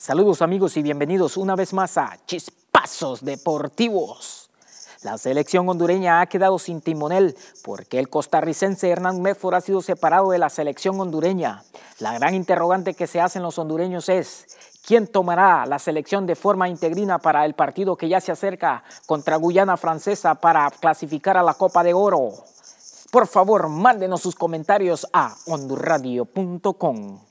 Saludos amigos y bienvenidos una vez más a Chispazos Deportivos. La selección hondureña ha quedado sin timonel porque el costarricense Hernán Medford ha sido separado de la selección hondureña. La gran interrogante que se hacen los hondureños es ¿quién tomará la selección de forma integrina para el partido que ya se acerca contra Guyana Francesa para clasificar a la Copa de Oro? Por favor, mándenos sus comentarios a hondurradio.com.